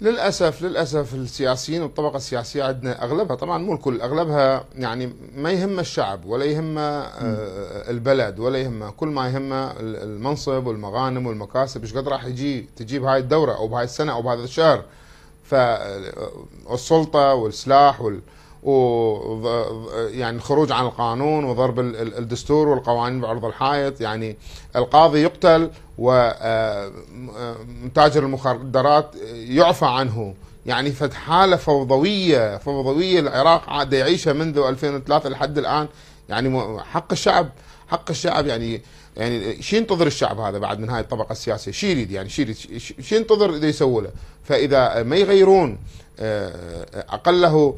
للأسف للأسف السياسيين والطبقة السياسية عندنا أغلبها طبعا مو الكل أغلبها يعني ما يهم الشعب ولا يهم آه، البلد ولا يهم كل ما يهم المنصب والمغانم والمكاسب ايش قد راح يجي تجي بهاي الدورة أو بهاي السنة أو بهذا الشهر فالسلطة آه، والسلاح وال و يعني خروج عن القانون وضرب الدستور والقوانين بعرض الحائط يعني القاضي يقتل ومتاجر آه، آه، المخدرات يعفى عنه يعني فد حالة فوضوية فوضوية العراق عاد يعيشها منذ 2003 لحد الآن يعني حق الشعب حق الشعب يعني يعني شو ينتظر الشعب هذا بعد من هاي الطبقة السياسية شو يريد يعني شو يريد شو ينتظر إذا يسوي له فإذا ما يغيرون آه، أقله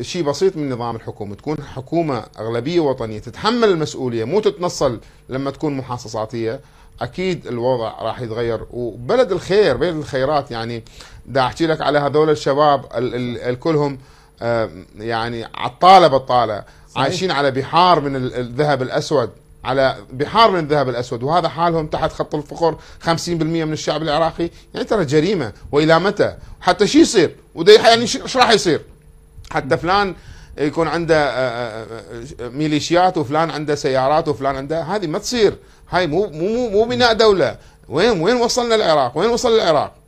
شيء بسيط من نظام الحكومة تكون حكومة أغلبية وطنية تتحمل المسؤولية مو تتنصل لما تكون محاصصاتية أكيد الوضع راح يتغير وبلد الخير بلد الخيرات يعني دا أحكي لك على هذول الشباب كلهم يعني عطالة بطالة عايشين على بحار من الذهب الأسود على بحار من الذهب الأسود وهذا حالهم تحت خط الفقر 50% من الشعب العراقي يعني ترى جريمة وإلى متى حتى شو يصير وده يعني ايش راح يصير حتى فلان يكون عنده آه، آه، آه، ميليشيات وفلان عنده سيارات وفلان عنده هذه ما تصير هاي مو مو مو بناء دوله وين وين وصلنا العراق وين وصل العراق